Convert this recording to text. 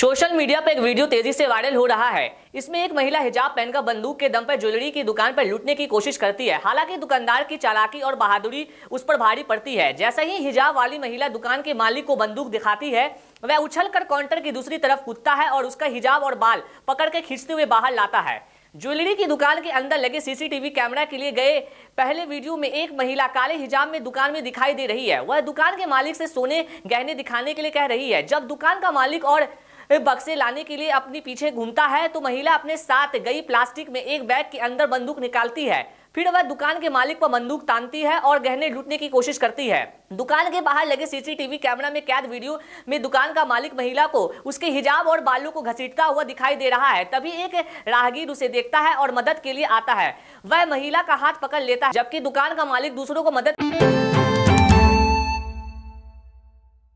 social media पर एक video तेजी से वायरल हो रहा है इसमें एक महिला हिजाब पहनकर बंदूक के दम पर ज्वेलरी की दुकान पर लूटने की कोशिश करती है हालांकि दुकानदार की चालाकी और बहादुरी उस पर भारी पड़ती है जैसे ही हिजाब वाली महिला दुकान के मालिक को बंदूक दिखाती है वह उछलकर काउंटर की दूसरी तरफ कूदता है और उसका हिजाब और बाल पकड़ के खींचते हुए बाहर लाता है ज्वेलरी की दुकान के अंदर लगे सीसीटीवी कैमरा के लिए गए पहले वीडियो में एक महिला काले हिजाब में दुकान में दिखाई दे रही है वह दुकान के मालिक से सोने गहने दिखाने के लिए कह रही है जब दुकान का मालिक और बक्से लाने के लिए अपनी पीछे घूमता है तो महिला अपने साथ गई प्लास्टिक में एक बैग के अंदर बंदूक निकालती है फिर वह दुकान के मालिक पर बंदूक तानती है और गहने लूटने की कोशिश करती है दुकान के बाहर लगे सीसीटीवी कैमरा में कैद वीडियो में दुकान का मालिक महिला को उसके हिजाब और बालू को घसीटता हुआ दिखाई दे रहा है तभी एक राहगीर उसे देखता है और मदद के लिए आता है वह महिला का हाथ पकड़ लेता है जबकि दुकान का मालिक दूसरों को मदद